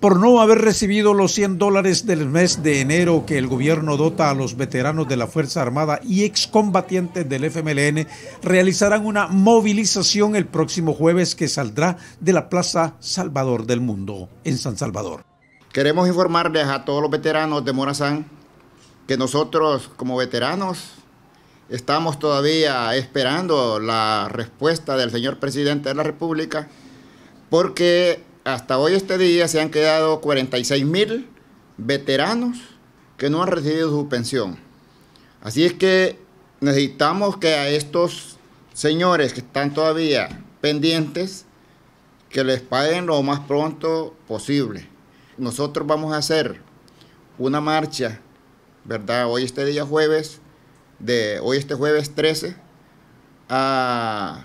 por no haber recibido los 100 dólares del mes de enero que el gobierno dota a los veteranos de la Fuerza Armada y excombatientes del FMLN, realizarán una movilización el próximo jueves que saldrá de la Plaza Salvador del Mundo, en San Salvador. Queremos informarles a todos los veteranos de Morazán que nosotros como veteranos estamos todavía esperando la respuesta del señor presidente de la República porque hasta hoy este día se han quedado 46 mil veteranos que no han recibido su pensión. Así es que necesitamos que a estos señores que están todavía pendientes, que les paguen lo más pronto posible. Nosotros vamos a hacer una marcha, ¿verdad? Hoy este día jueves, de hoy este jueves 13, a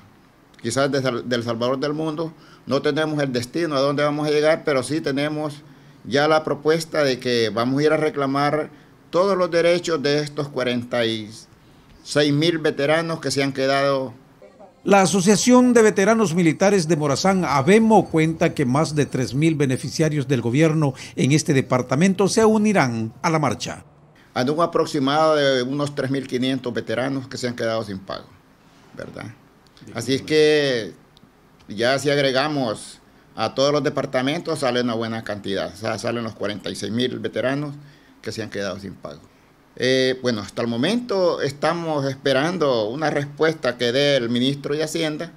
quizás desde del Salvador del mundo. No tenemos el destino a dónde vamos a llegar, pero sí tenemos ya la propuesta de que vamos a ir a reclamar todos los derechos de estos 46 mil veteranos que se han quedado la Asociación de Veteranos Militares de Morazán, ABEMO, cuenta que más de mil beneficiarios del gobierno en este departamento se unirán a la marcha. Hay un aproximado de unos 3.500 veteranos que se han quedado sin pago, ¿verdad? Así es que ya si agregamos a todos los departamentos sale una buena cantidad, o sea, salen los 46 mil veteranos que se han quedado sin pago. Eh, bueno, hasta el momento estamos esperando una respuesta que dé el ministro de Hacienda,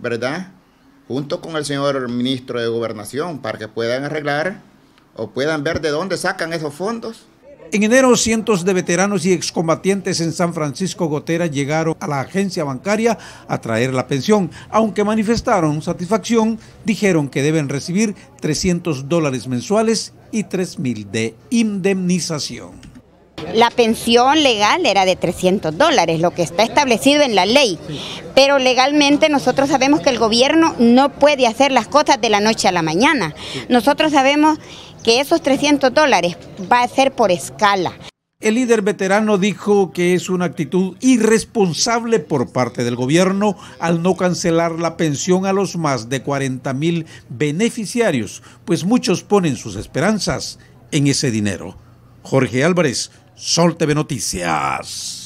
¿verdad? Junto con el señor ministro de Gobernación para que puedan arreglar o puedan ver de dónde sacan esos fondos en enero, cientos de veteranos y excombatientes en San Francisco Gotera llegaron a la agencia bancaria a traer la pensión. Aunque manifestaron satisfacción, dijeron que deben recibir 300 dólares mensuales y 3.000 de indemnización. La pensión legal era de 300 dólares, lo que está establecido en la ley, pero legalmente nosotros sabemos que el gobierno no puede hacer las cosas de la noche a la mañana. Nosotros sabemos que esos 300 dólares va a ser por escala. El líder veterano dijo que es una actitud irresponsable por parte del gobierno al no cancelar la pensión a los más de 40 mil beneficiarios, pues muchos ponen sus esperanzas en ese dinero. Jorge Álvarez, Sol TV Noticias.